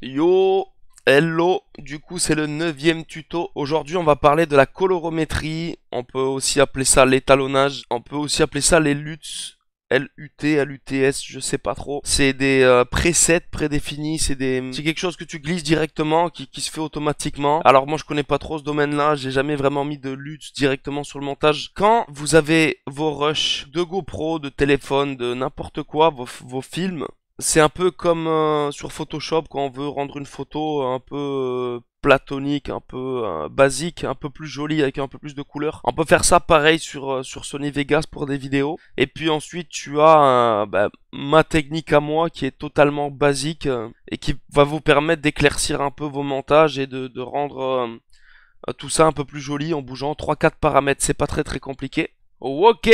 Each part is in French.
Yo Hello, du coup c'est le neuvième tuto. Aujourd'hui on va parler de la colorométrie, on peut aussi appeler ça l'étalonnage, on peut aussi appeler ça les LUTs, L-U-T-S, je sais pas trop. C'est des euh, presets prédéfinis, c'est des c'est quelque chose que tu glisses directement qui, qui se fait automatiquement. Alors moi je connais pas trop ce domaine-là, j'ai jamais vraiment mis de LUTs directement sur le montage. Quand vous avez vos rushs de GoPro, de téléphone, de n'importe quoi, vos, vos films, c'est un peu comme euh, sur Photoshop quand on veut rendre une photo euh, un peu euh, platonique, un peu basique, un peu plus jolie avec un peu plus de couleurs. On peut faire ça pareil sur sur Sony Vegas pour des vidéos. Et puis ensuite tu as bah, ma technique à moi qui est totalement basique et qui va vous permettre d'éclaircir un peu vos montages et de, rendre tout ça un peu plus joli en bougeant 3-4 paramètres. C'est pas très très compliqué. ok,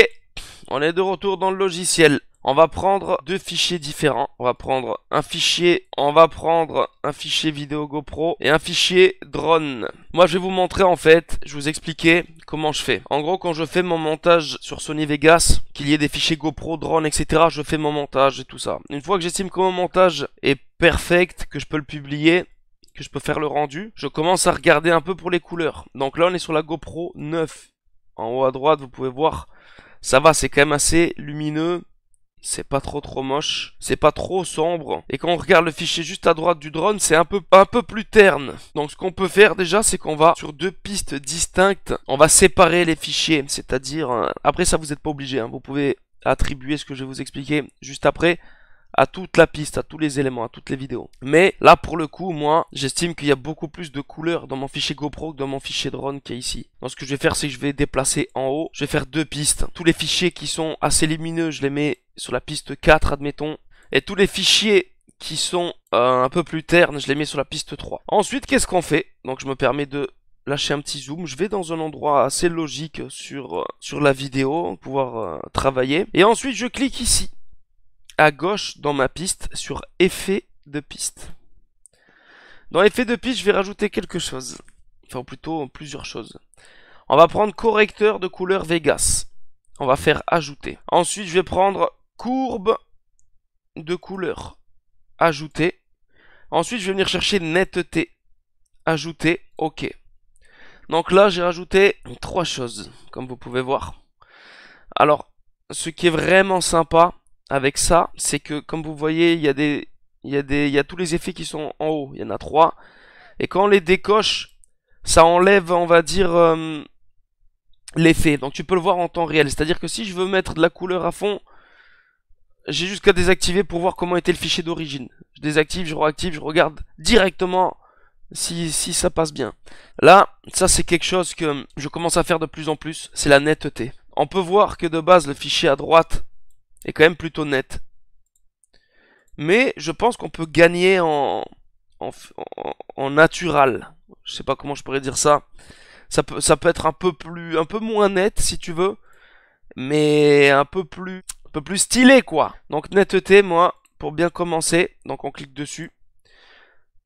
on est de retour dans le logiciel. On va prendre deux fichiers différents. On va prendre un fichier, on va prendre un fichier vidéo GoPro et un fichier drone. Moi, je vais vous montrer en fait, je vais vous expliquer comment je fais. En gros, quand je fais mon montage sur Sony Vegas, qu'il y ait des fichiers GoPro, drone, etc., je fais mon montage et tout ça. Une fois que j'estime que mon montage est perfect, que je peux le publier, que je peux faire le rendu, je commence à regarder un peu pour les couleurs. Donc là, on est sur la GoPro 9. En haut à droite, vous pouvez voir, ça va, c'est quand même assez lumineux c'est pas trop trop moche, c'est pas trop sombre. Et quand on regarde le fichier juste à droite du drone, c'est un peu, un peu plus terne. Donc ce qu'on peut faire déjà, c'est qu'on va sur deux pistes distinctes, on va séparer les fichiers. C'est-à-dire, euh, après ça vous n'êtes pas obligé, hein. vous pouvez attribuer ce que je vais vous expliquer juste après à toute la piste, à tous les éléments, à toutes les vidéos. Mais là, pour le coup, moi, j'estime qu'il y a beaucoup plus de couleurs dans mon fichier GoPro que dans mon fichier drone qui est ici. Donc ce que je vais faire, c'est que je vais déplacer en haut, je vais faire deux pistes. Tous les fichiers qui sont assez lumineux, je les mets sur la piste 4, admettons. Et tous les fichiers qui sont euh, un peu plus ternes, je les mets sur la piste 3. Ensuite, qu'est-ce qu'on fait Donc je me permets de lâcher un petit zoom, je vais dans un endroit assez logique sur, euh, sur la vidéo, pouvoir euh, travailler. Et ensuite, je clique ici à gauche dans ma piste sur effet de piste. Dans effet de piste, je vais rajouter quelque chose. Enfin, plutôt plusieurs choses. On va prendre correcteur de couleur Vegas. On va faire ajouter. Ensuite, je vais prendre courbe de couleur. Ajouter. Ensuite, je vais venir chercher netteté. Ajouter. OK. Donc là, j'ai rajouté trois choses, comme vous pouvez voir. Alors, ce qui est vraiment sympa, avec ça, c'est que comme vous voyez, il y a des il y a des il y a tous les effets qui sont en haut, il y en a trois et quand on les décoche, ça enlève, on va dire euh, l'effet. Donc tu peux le voir en temps réel, c'est-à-dire que si je veux mettre de la couleur à fond, j'ai jusqu'à désactiver pour voir comment était le fichier d'origine. Je désactive, je réactive, je regarde directement si, si ça passe bien. Là, ça c'est quelque chose que je commence à faire de plus en plus, c'est la netteté. On peut voir que de base le fichier à droite est quand même plutôt net. Mais je pense qu'on peut gagner en, en, en, natural. Je sais pas comment je pourrais dire ça. Ça peut, ça peut être un peu plus, un peu moins net si tu veux, mais un peu plus, un peu plus stylé quoi. Donc netteté, moi, pour bien commencer, donc on clique dessus.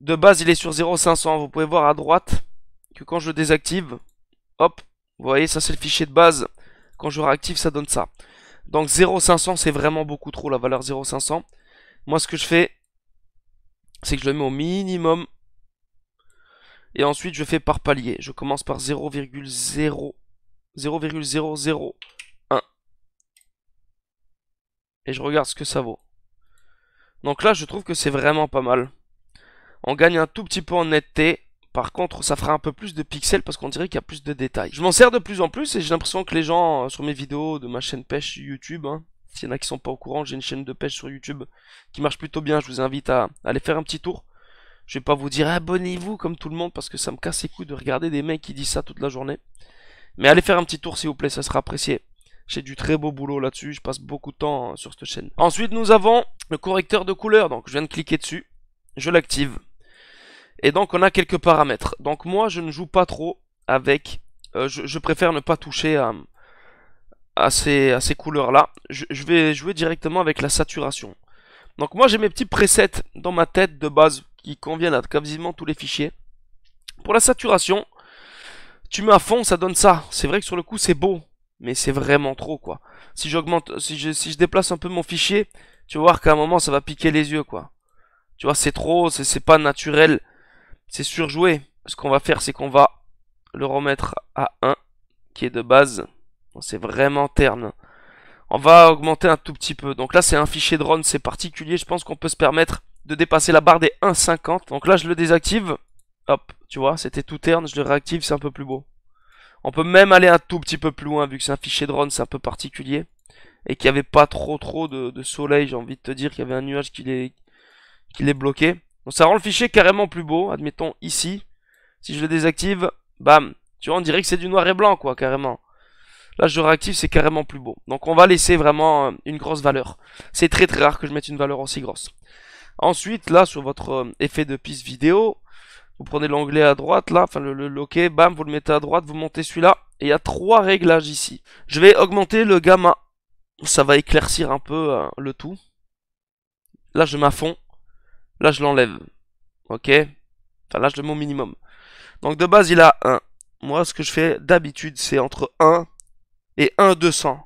De base, il est sur 0500. Vous pouvez voir à droite que quand je désactive, hop, vous voyez, ça c'est le fichier de base. Quand je réactive, ça donne ça. Donc 0,500 c'est vraiment beaucoup trop la valeur 0,500. Moi ce que je fais, c'est que je le mets au minimum. Et ensuite je fais par palier. Je commence par 0,0. 0,001. Et je regarde ce que ça vaut. Donc là je trouve que c'est vraiment pas mal. On gagne un tout petit peu en netteté. Par contre, ça fera un peu plus de pixels parce qu'on dirait qu'il y a plus de détails. Je m'en sers de plus en plus et j'ai l'impression que les gens euh, sur mes vidéos de ma chaîne pêche YouTube, hein, s'il y en a qui sont pas au courant, j'ai une chaîne de pêche sur YouTube qui marche plutôt bien. Je vous invite à, aller faire un petit tour. Je vais pas vous dire abonnez-vous comme tout le monde parce que ça me casse les couilles de regarder des mecs qui disent ça toute la journée. Mais allez faire un petit tour s'il vous plaît, ça sera apprécié. J'ai du très beau boulot là-dessus, je passe beaucoup de temps hein, sur cette chaîne. Ensuite, nous avons le correcteur de couleur. Donc, je viens de cliquer dessus, je l'active. Et donc on a quelques paramètres. Donc moi je ne joue pas trop avec... Euh, je, préfère ne pas toucher à, à ces, à ces couleurs-là. Je, vais jouer directement avec la saturation. Donc moi j'ai mes petits presets dans ma tête de base qui conviennent à quasiment tous les fichiers. Pour la saturation, tu mets à fond, ça donne ça. C'est vrai que sur le coup c'est beau, mais c'est vraiment trop quoi. Si j'augmente, si je, si je déplace un peu mon fichier, tu vas voir qu'à un moment ça va piquer les yeux quoi. Tu vois, c'est trop, c'est pas naturel. C'est surjoué. Ce qu'on va faire, c'est qu'on va le remettre à 1, qui est de base. C'est vraiment terne. On va augmenter un tout petit peu. Donc là, c'est un fichier drone, c'est particulier. Je pense qu'on peut se permettre de dépasser la barre des 1,50. Donc là, je le désactive. Hop, tu vois, c'était tout terne. Je le réactive, c'est un peu plus beau. On peut même aller un tout petit peu plus loin, vu que c'est un fichier drone, c'est un peu particulier. Et qu'il n'y avait pas trop trop de, soleil, j'ai envie de te dire qu'il y avait un nuage qui les, qui les bloquait. Donc ça rend le fichier carrément plus beau, admettons ici. Si je le désactive, bam, tu vois, on dirait que c'est du noir et blanc, quoi, carrément. Là, je réactive, c'est carrément plus beau. Donc on va laisser vraiment euh, une grosse valeur. C'est très très rare que je mette une valeur aussi grosse. Ensuite, là, sur votre euh, effet de piste vidéo, vous prenez l'onglet à droite, là, enfin le, le loquet, bam, vous le mettez à droite, vous montez celui-là. Et il y a trois réglages ici. Je vais augmenter le gamma. Ça va éclaircir un peu euh, le tout. Là, je m'affond. Là, je l'enlève. Ok Enfin, là, je le mets minimum. Donc, de base, il a 1. Moi, ce que je fais d'habitude, c'est entre 1 et 1,200.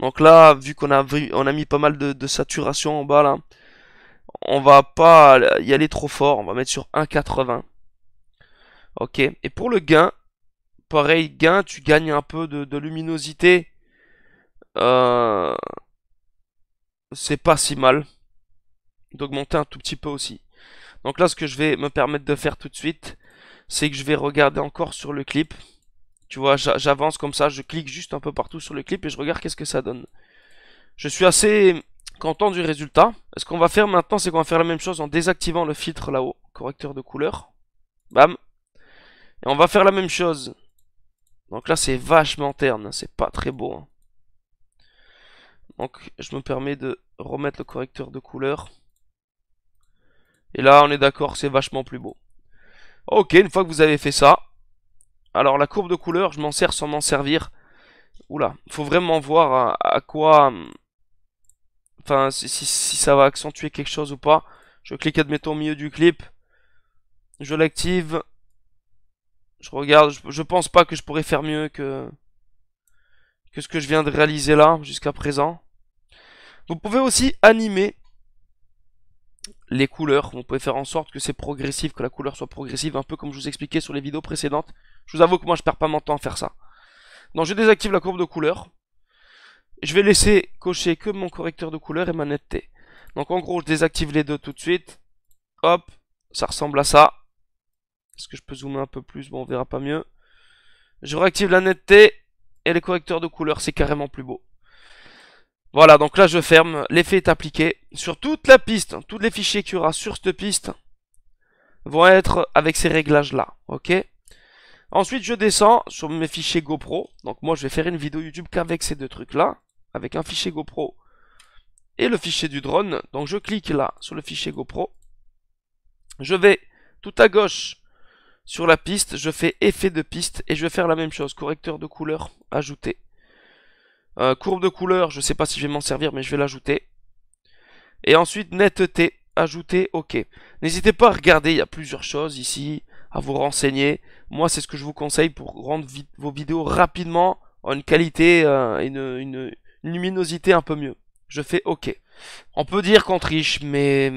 Donc là, vu qu'on a, on a mis pas mal de, saturation en bas, là, on va pas y aller trop fort. On va mettre sur 1,80. Ok. Et pour le gain, pareil, gain, tu gagnes un peu de, luminosité. Euh, c'est pas si mal d'augmenter un tout petit peu aussi. Donc là, ce que je vais me permettre de faire tout de suite, c'est que je vais regarder encore sur le clip. Tu vois, j'avance comme ça, je clique juste un peu partout sur le clip et je regarde qu'est-ce que ça donne. Je suis assez content du résultat. Ce qu'on va faire maintenant, c'est qu'on va faire la même chose en désactivant le filtre là-haut, correcteur de couleur. Bam. Et on va faire la même chose. Donc là, c'est vachement terne, c'est pas très beau. Hein. Donc, je me permets de remettre le correcteur de couleur. Et là, on est d'accord, c'est vachement plus beau. Ok, une fois que vous avez fait ça, alors la courbe de couleur, je m'en sers sans m'en servir. Oula, faut vraiment voir à, quoi... Hum, enfin, si, ça va accentuer quelque chose ou pas. Je clique, admettons, au milieu du clip. Je l'active. Je regarde, je, je, pense pas que je pourrais faire mieux que, que ce que je viens de réaliser là, jusqu'à présent. Vous pouvez aussi animer les couleurs. On pouvez faire en sorte que c'est progressif, que la couleur soit progressive, un peu comme je vous expliquais sur les vidéos précédentes. Je vous avoue que moi je perds pas mon temps à faire ça. Donc je désactive la courbe de couleur. Je vais laisser cocher que mon correcteur de couleur et ma netteté. Donc en gros je désactive les deux tout de suite. Hop, ça ressemble à ça. Est-ce que je peux zoomer un peu plus Bon on verra pas mieux. Je réactive la netteté et les correcteurs de couleur, c'est carrément plus beau. Voilà, donc là je ferme, l'effet est appliqué sur toute la piste, tous les fichiers qu'il y aura sur cette piste vont être avec ces réglages là, ok Ensuite je descends sur mes fichiers GoPro, donc moi je vais faire une vidéo YouTube qu'avec ces deux trucs là, avec un fichier GoPro et le fichier du drone, donc je clique là sur le fichier GoPro, je vais tout à gauche sur la piste, je fais effet de piste et je vais faire la même chose, correcteur de couleur ajouté. Euh, courbe de couleur, je ne sais pas si je vais m'en servir, mais je vais l'ajouter. Et ensuite, netteté, ajouter, ok. N'hésitez pas à regarder, il y a plusieurs choses ici, à vous renseigner. Moi, c'est ce que je vous conseille pour rendre vos vidéos rapidement en une qualité, euh, une, luminosité un peu mieux. Je fais ok. On peut dire qu'on triche, mais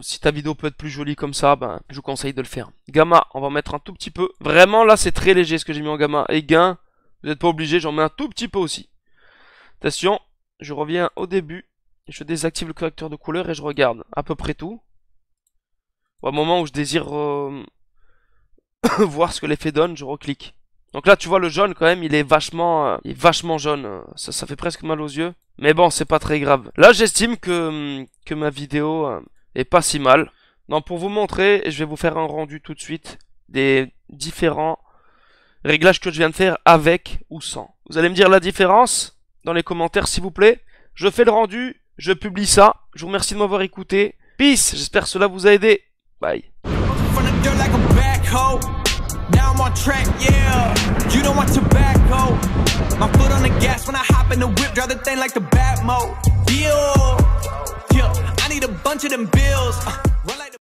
si ta vidéo peut être plus jolie comme ça, ben, je vous conseille de le faire. Gamma, on va en mettre un tout petit peu. Vraiment, là, c'est très léger ce que j'ai mis en gamma. Et gain, vous n'êtes pas obligé, j'en mets un tout petit peu aussi. Attention, je reviens au début. Je désactive le correcteur de couleur et je regarde à peu près tout. Au moment où je désire euh, voir ce que l'effet donne, je reclique. Donc là, tu vois, le jaune, quand même, il est vachement, euh, est vachement jaune. Ça, fait presque mal aux yeux. Mais bon, c'est pas très grave. Là, j'estime que, hmm, que ma vidéo euh, est pas si mal. Non, pour vous montrer, je vais vous faire un rendu tout de suite des différents réglages que je viens de faire avec ou sans. Vous allez me dire la différence dans les commentaires, s'il vous plaît. Je fais le rendu, je publie ça. Je vous remercie de m'avoir écouté. Peace, j'espère que cela vous a aidé. Bye.